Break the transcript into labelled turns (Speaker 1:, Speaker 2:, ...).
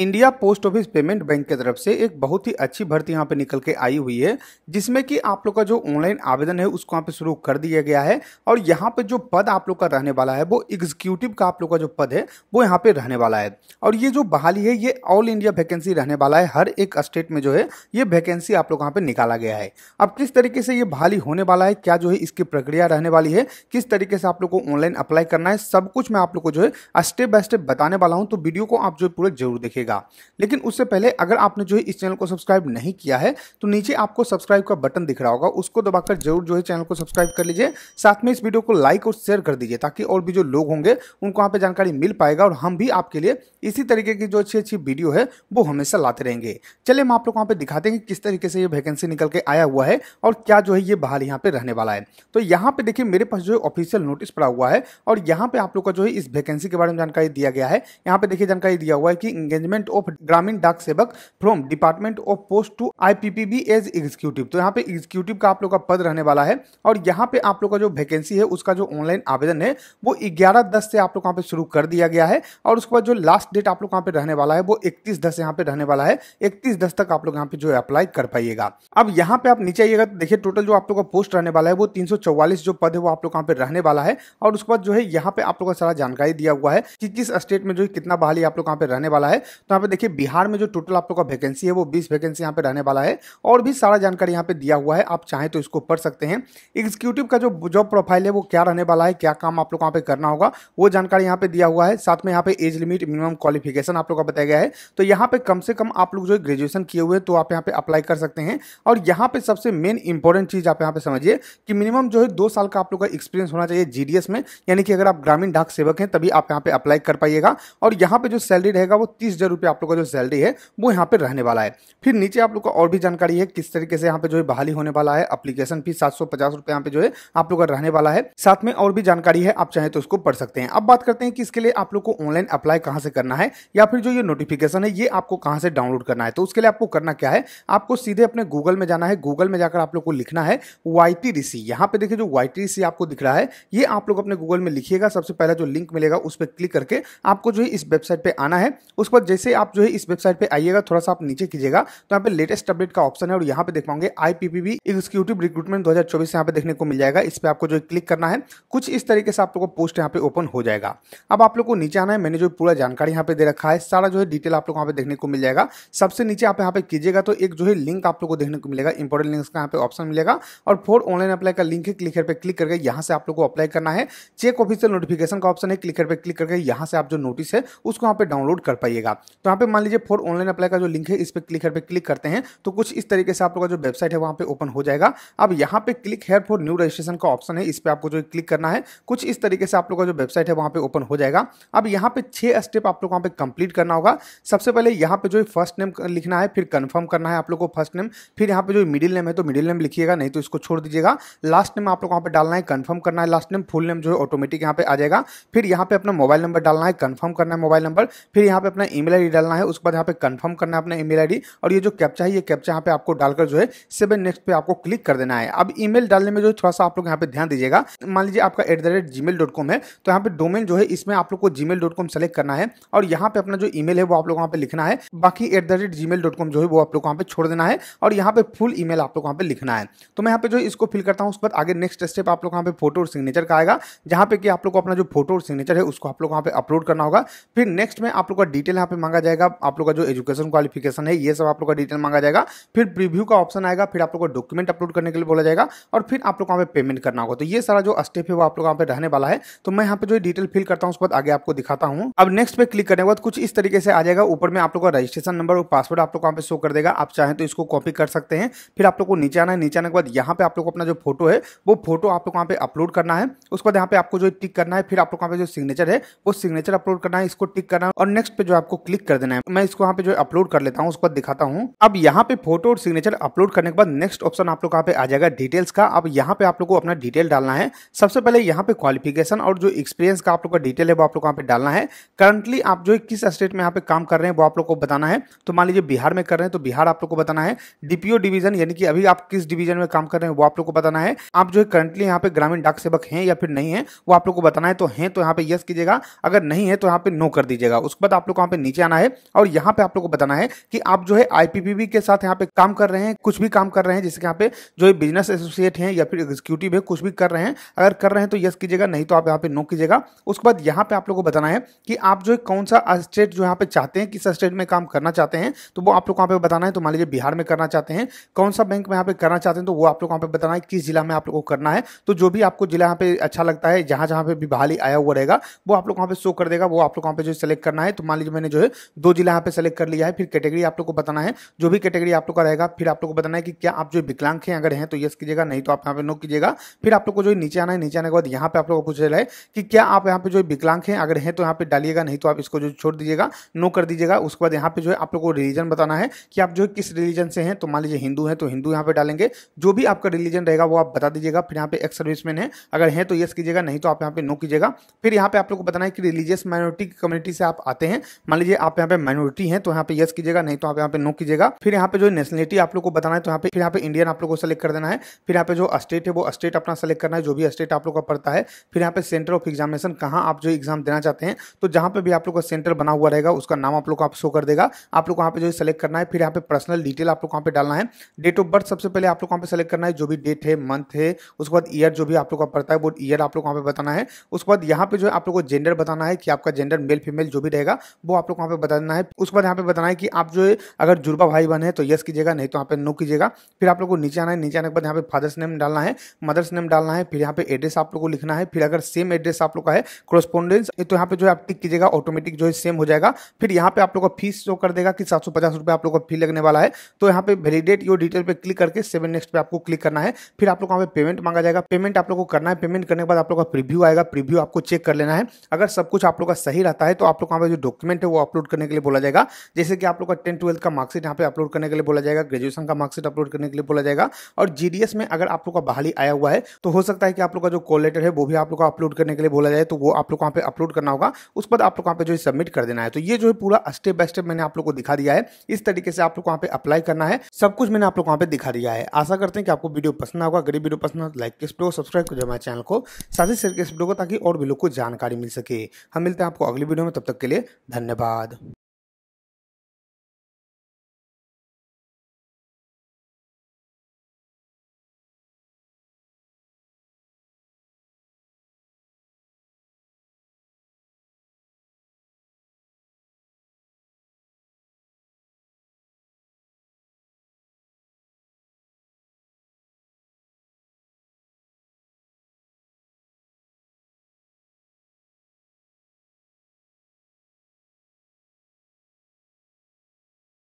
Speaker 1: India post office payment bank की तरफ से एक बहुत ही अच्छी भर्ती यहाँ पे निकल के आई हुई है जिसमें कि आप लोग का जो ऑनलाइन आवेदन है उसको यहाँ पे शुरू कर दिया गया है और यहाँ पे जो पद आप लोग का रहने वाला है वो एग्जीक्यूटिव का आप लोग का जो पद है वो यहाँ पे रहने वाला है और ये जो बहाली है ये ऑल इंडिया वैकेंसी रहने वाला है हर एक स्टेट में जो है ये वैकेंसी आप लोग यहाँ पे निकाला गया है अब किस तरीके से ये बहाली होने वाला है क्या जो है इसकी प्रक्रिया रहने वाली है किस तरीके से आप लोग को ऑनलाइन अप्लाई करना है सब कुछ मैं आप लोग को जो है स्टेप बाय स्टेप बताने वाला हूँ तो वीडियो को आप जो पूरा जरूर देखिए सकेगा लेकिन उससे पहले अगर आपने जो है इस चैनल को सब्सक्राइब नहीं किया है तो नीचे आपको सब्सक्राइब का बटन दिख रहा होगा उसको दबाकर जरूर जो है चैनल को सब्सक्राइब कर लीजिए साथ में इस वीडियो को लाइक और शेयर कर दीजिए ताकि और भी जो लोग होंगे उनको वहाँ पर जानकारी मिल पाएगा और हम भी आपके लिए इसी तरीके की जो अच्छी अच्छी वीडियो है वो हमेशा लाते रहेंगे चलिए हम आप लोग वहाँ पर दिखाते हैं कि किस तरीके से ये वैकेंसी निकल के आया हुआ है और क्या जो है ये बहाल यहाँ पर रहने वाला है तो यहाँ पर देखिए मेरे पास जो है ऑफिशियल नोटिस पड़ा हुआ है और यहाँ पर आप लोग का जो है इस वैकेंसी के बारे में जानकारी दिया गया है यहाँ पर देखिए जानकारी दिया हुआ है कि engagement management of Gramin Dak Sevak from department of post to IPPB as executive तो यहाँ पे एग्जीक्यूटिव का आप लोग का पद रहने वाला है और यहाँ पे आप लोग का जो वैकेंसी है उसका जो ऑनलाइन आवेदन है वो ग्यारह दस से आप लोग यहाँ पे शुरू कर दिया गया है और उसके बाद जो लास्ट डेट आप लोग यहाँ पे रहने वाला है वो इकतीस दस यहाँ पे रहने वाला है इकतीस दस तक आप लोग यहाँ पे जो अप्लाई कर पाइएगा अब यहाँ पे आप नीचे आइएगा तो देखिए टोटल जो आप लोग का पोस्ट रहने वाला है वो तीन जो पद है वो आप लोग यहाँ पे रहने वाला है और उसके बाद जो है यहाँ पे आप लोग का सारा जानकारी दिया हुआ है कि किस स्टेट में जो कितना बहाली आप लोग यहाँ पे रहने वाला है यहाँ पे देखिए बिहार में जो टोटल आप लोग का वैकेंसी है वो बीस वैकेंसी यहाँ पे रहने वाला है और भी सारा जानकारी यहाँ पे दिया हुआ है आप चाहें तो इसको पढ़ सकते हैं एग्जीक्यूटिव का जो जॉब प्रोफाइल है वो क्या रहने वाला है क्या काम आप लोग वहाँ पे करना होगा वो जानकारी यहाँ पे दिया हुआ है साथ में यहाँ पे एज लिमिट मिनिमम क्वालिफिकेशन आप लोग का बताया गया है तो यहाँ पे कम से कम आप लोग जो ग्रेजुएशन किए हुए तो आप यहाँ पे अप्लाई कर सकते हैं और यहाँ पे सबसे मेन इंपॉर्टेंट चीज आप यहाँ पे समझिए कि मिनिमम जो है दो साल का आप लोग का एक्सपीरियंस होना चाहिए जीडीएस में यानी कि अगर आप ग्रामीण डाक सेवक हैं तभी आप यहाँ पे अप्लाई कर पाइएगा और यहाँ पे जो सैलरी रहेगा वो तीस हजार रुपये आप लोग का जो सैलरी है वो यहाँ पे रहने वाला है फिर नीचे आप लोग का और भी जानकारी है किस तरीके से यहाँ पे जो है बहाली होने वाला है अप्लीकेशन फीस सात सौ पचास रुपये यहाँ पे जो है आप लोग का रहने वाला है साथ में और भी जानकारी है आप चाहे तो उसको पढ़ सकते हैं अब बात करते हैं कि इसके लिए आप लोग को ऑनलाइन अप्लाई कहाँ से करना है या फिर जो ये नोटिफिकेशन है ये आपको कहाँ से डाउनलोड करना है तो उसके लिए आपको करना क्या है आपको सीधे अपने गूगल में जाना है गूगल में जाकर आप लोग को लिखना है वाई टी डी सी यहाँ पे देखिए जो वाई टी डी सी आपको दिख रहा है ये आप लोग अपने गूगल में लिखिएगा सबसे पहला जो लिंक मिलेगा उस पर क्लिक करके आपको जो है इस वेबसाइट पर आना है उस पर जैसे जैसे आप जो है इस वेबसाइट पे आइएगा थोड़ा सा आप नीचे कीजिएगा तो यहाँ पे लेटेस्ट अपडेट का ऑप्शन है और यहाँ पे देख पाओगे आईपीपीबी एग्जीक्यूटिव रिक्रूटमेंट 2024 यहाँ पे देखने को मिल जाएगा इस पर आपको जो क्लिक करना है कुछ इस तरीके से आप लोग को पोस्ट यहाँ पे ओपन हो जाएगा अब आप लोग को नीचे आना है मैंने जो पूरा जानकारी यहाँ पे दे रखा है सारा जो है डिटेल आप लोग यहाँ पे देखने को मिल जाएगा सबसे नीचे आप यहाँ पे कीजिएगा तो एक जो है लिंक आप लोग को देखने को मिलेगा इंपॉर्टेंट लिंक का यहाँ पे ऑप्शन मिलेगा और फोर ऑनलाइन अप्लाई का लिंक है क्लिकर पे क्लिक करके यहाँ से आप लोग को अप्लाई करना है चेक ऑफिशियल नोटिफिकेशन का ऑप्शन है क्लिकर पे क्लिक करके यहाँ से आप जो नोटिस है उसको यहाँ पे डाउनलोड कर पाइएगा तो यहाँ पे मान लीजिए फॉर ऑनलाइन अप्लाई का जो लिंक है इस पर क्लिक हेयर पे क्लिक करते हैं तो कुछ इस तरीके से आप लोग का जो वेबसाइट है वहाँ पे ओपन हो जाएगा अब यहाँ पे click here for new registration का ऑप्शन है इस पर आपको जो क्लिक करना है कुछ इस तरीके से आप लोग का जो वेबसाइट है वहाँ पे ओपन हो जाएगा अब यहाँ पे छः स्टेप आप लोग वहाँ पे कंप्लीट करना होगा सबसे पहले यहाँ पे जो फर्स्ट नेम लिखना है फिर कन्फर्म करना है आप लोग को फर्स्ट नेम फिर यहाँ पे जो मिडिल नेम है तो मिडिल नेम लिखिएगा नहीं तो इसको छोड़ दीजिएगा लास्ट नेम आप लोग वहाँ पे डालना है कन्फर्म करना है लास्ट नेम फुल नेम जो है ऑटोमेटिक यहाँ पे आ जाएगा फिर यहाँ पे अपना मोबाइल नंबर डालना है कन्फर्म करना है मोबाइल नंबर फिर यहाँ पे अपना ईमेल आई डालना है उसके बाद यहाँ पे कंफर्म करना है अपना ईमेल आईडी और ये जो कैप्चा है ये कैप्चा यहाँ पे आपको डालकर जो है सेवन नेक्स्ट पे आपको क्लिक कर देना है अब ईमेल डालने में जो थोड़ा सा आप लोग यहाँ पे ध्यान दीजिएगा मान लीजिए आपका एट है तो यहाँ पे डोमेन जो है इसमें आप लोग को जी मेल सेलेक्ट करना है और यहाँ पे अपना जो ई है वो आप लोग वहाँ पे लिखना है बाकी at the rate Gmail dot com जो है वो आप लोग वहाँ पे छोड़ देना है और यहाँ पे फुल ईमेल आप लोग वहाँ पे लिखना है तो मैं यहाँ पे जो इसको फिल करता हूँ उसके बाद आगे नेक्स्ट स्टेप आप लोग वहाँ पे फोटो और सिग्नेचर का आएगा जहाँ पे कि आप लोग को अपना जो फोटो और सिग्नेचर है उसको आप लोग वहाँ पे अपलोड करना होगा फिर नेक्स्ट में आप लोग का डिटेल यहाँ पे मांगा जाएगा आप लोग का जो एजुकेशन क्वालिफिकेशन है ये सब आप लोग का डिटेल मांगा जाएगा फिर प्रीव्यू का ऑप्शन आएगा फिर आप लोग को डॉक्यूमेंट अपलोड करने के लिए बोला जाएगा और फिर आप लोग वहाँ पे पेमेंट करना होगा तो ये सारा जो स्टेप है वो आप लोग यहाँ पे रहने वाला है तो मैं यहाँ पे जो डिटेल फिल करता हूँ उसके बाद आगे आपको दिखाता हूँ अब नेक्स्ट पे क्लिक करने के बाद कुछ इस तरीके से आ जाएगा ऊपर में आप लोग का रजिस्ट्रेशन नंबर और पासवर्ड आप लोग वहाँ पे शो कर देगा आप चाहें तो इसको कॉपी कर सकते हैं फिर आप लोग को नीचे आना है नीचे आने के बाद यहाँ पे आप लोग को अपना जो फोटो है वो फोटो आप लोग वहाँ पे अपलोड करना है उसके बाद यहाँ पे आपको जो टिक करना है फिर आप लोग वहाँ पे जो सिग्नेचर है वो सिग्नेचर अपलोड करना है इसको टिक करना है और नेक्स्ट पे जो आपको क्लिक क्लिक कर देना है मैं इसको यहाँ पे जो अपलोड कर लेता हूँ उसके बाद दिखाता हूँ अब यहाँ पे फोटो और सिग्नेचर अपलोड करने के बाद नेक्स्ट ऑप्शन आप लोग यहाँ पे आ जाएगा डिटेल्स का अब यहाँ पे आप लोग को अपना डिटेल डालना है सबसे पहले यहाँ पे क्वालिफिकेशन और जो एक्सपीरियंस का आप लोग का डिटेल है वो आप लोग यहाँ पे डालना है करंटली आप जो किस स्टेट में यहाँ पे काम कर रहे हैं वो आप लोग को बताना है तो मान लीजिए बिहार में कर रहे हैं तो बिहार आप लोग को बताना है डीपीओ डिवीजन यानी कि अभी आप किस डिवीजन में काम कर रहे हैं वो आप लोग को बताना है आप जो है करंटली यहाँ पे ग्रामीण डाक सेवक हैं या फिर नहीं है वो आप लोग को बताना है तो है तो यहाँ पे यस कीजिएगा अगर नहीं है तो यहाँ पे नो कर दीजिएगा उसके बाद आप लोग यहाँ पे नीचे आना बताना है और यहाँ पे आप लोग को बताना है कि आप जो है आईपीपीबी के साथ यहाँ पे काम कर रहे हैं कुछ भी काम कर रहे हैं जिसके यहाँ पे जो बिजनेस एसोसिएट है या फिर एग्जीक्यूटिव है कुछ भी कर रहे हैं अगर कर रहे हैं तो यस कीजिएगा नहीं तो आप यहाँ पे नो कीजिएगा उसके बाद यहाँ पे आप लोग को बताना है कि आप जो है कौन सा स्टेट जो यहाँ पे चाहते हैं किस स्टेट में काम करना चाहते हैं तो वो आप लोग यहाँ पे बताना है तो मान लीजिए बिहार में करना चाहते हैं कौन सा बैंक में यहाँ पे करना चाहते हैं तो वो आप लोग यहाँ पे बताना है किस जिला में आप लोग को करना है तो जो भी आपको जिला यहाँ पे अच्छा लगता है जहाँ जहाँ पे भी बहाली आया हुआ रहेगा वो आप लोग वहाँ पे शो कर देगा वो आप लोग वहाँ पे जो सेलेक्ट करना है तो मान लीजिए मैंने जो है दो जिला यहाँ पे सेलेक्ट कर लिया है फिर कैटेगरी आप लोग को बताना है जो भी कैटेगरी आप लोग का रहेगा फिर आप लोग को बताना है कि क्या आप जो विकलांग हैं अगर हैं तो यस कीजिएगा नहीं तो आप यहाँ पे नो कीजिएगा फिर आप लोग को जो नीचे आना है नीचे आने के बाद यहाँ पे आप लोग को पूछा जाए कि क्या आप यहाँ पे जो विकलांग हैं अगर हैं तो यहाँ पे डालिएगा नहीं तो आप इसको जो छोड़ दीजिएगा नो कर दीजिएगा उसके बाद यहाँ पे जो है आप लोग को रिलीजन बताना है कि आप जो किस रिलीजन से हैं तो मान लीजिए हिंदू हैं तो हिंदू यहाँ पे डालेंगे जो भी आपका रिलीजन रहेगा वो आप बता दीजिएगा फिर यहाँ पे एक्स सर्विसमैन है अगर हैं तो यस कीजिएगा नहीं तो आप यहाँ पे नो कीजिएगा फिर यहाँ पे आप लोग को बताना है कि रिलीजियस माइनॉरिटी कम्युनिटी से आप आते हैं मान लीजिए आप आप यहाँ पे माइनोरिटी है तो यहाँ पे यस कीजिएगा नहीं तो आप यहाँ पे नो कीजिएगा फिर यहाँ पे जो नेशनलिटी आप लोग को बताना है तो यहाँ पे फिर यहाँ पे इंडियन आप लोग को सेलेक्ट कर देना है फिर यहाँ पे जो स्टेट है वो स्टेट अपना सेलेक्ट करना है जो भी स्टेट आप लोग का पड़ता है फिर यहाँ पे सेंटर ऑफ एग्जामिनेशन कहाँ आप जो एग्जाम देना चाहते हैं तो जहाँ पे भी आप लोग का सेंटर बना हुआ रहेगा उसका नाम आप लोग को आप शो कर देगा आप लोग वहाँ पे जो सेलेक्ट करना है फिर यहाँ पे पर्सनल डिटेल आप लोग वहाँ पे डालना है डेट ऑफ बर्थ सबसे पहले आप लोग वहाँ पे सेलेक्ट करना है जो भी डेट है मंथ है उसके बाद ईयर जो भी आप लोग का पड़ता है वो ईयर आप लोग वहाँ पे बताना है उसके बाद यहाँ पे जो है आप लोग को जेंडर बताना है कि आपका जेंडर मेल फीमेल जो भी रहेगा वो आप लोग को पे बताना है उसके बाद यहाँ पे बताना है कि आप जो है अगर जुड़वा भाई बहन है तो यस कीजिएगा नहीं तो यहाँ पे नो कीजिएगा फिर आप लोग को नीचे आना है नीचे आने के बाद यहाँ पे फादर्स नेम डालना है मदर्स नेम डालना है फिर यहाँ पे एड्रेस आप लोग को लिखना है फिर अगर सेम एड्रेस आप लोग का है क्रोस्पोंडेंस तो यहाँ पे जो है आप टिक कीजिएगा ऑटोमेटिक जो है सेम हो जाएगा फिर यहाँ पे आप लोग का फीस जो कर देगा कि सात आप लोग का फी लगने वाला है तो यहाँ पे वेलीडेट योर डिटेल पर क्लिक करके सेवन नेक्स्ट पर आपको क्लिक करना है फिर आप लोग वहाँ पे पेमेंट मांगा जाएगा पेमेंट आप लोग को करना है पेमेंट करने के बाद आप लोग का प्रीव्यू आएगा प्रीव्यू आपको चेक कर लेना है अगर सब कुछ आप लोग का सही रहता है तो आप लोग वहाँ पे जो डॉक्यूमेंट है वो अपलोड अपलोड करने के लिए बोला जाएगा जैसे कि आप लोग का टेन ट्वेल्थ का मार्कशीट यहाँ पे अपलोड करने के लिए बोला जाएगा ग्रेजुएशन का मार्कशीट अपलोड करने के लिए बोला जाएगा और जी में अगर आप लोग का बहाली आया हुआ है तो हो सकता है कि आप लोग का जो कॉल लेटर है वो भी आप लोग को अपलोड करने के लिए बोला जाए तो वो आप लोग वहाँ पे अपलोड करना होगा उस पर आप लोग वहाँ पे जो सबमिट कर देना है तो ये जो है पूरा स्टेप बाय स्टेप मैंने आप लोग को दिखा दिया है इस तरीके से आप लोग वहाँ पे अप्लाई करना है सब कुछ मैंने आप लोग वहाँ पे दिखा दिया है आशा करते हैं कि आपको वीडियो पसंद होगा गरीब वीडियो पसंद हो तो लाइक किस वीडियो सब्सक्राइब कर हमारे चैनल को साथ ही शेयर किस वीडियो को ताकि और भी लोग को जानकारी मिल सके हम मिलते हैं आपको अगली वीडियो में तब तक के लिए धन्यवाद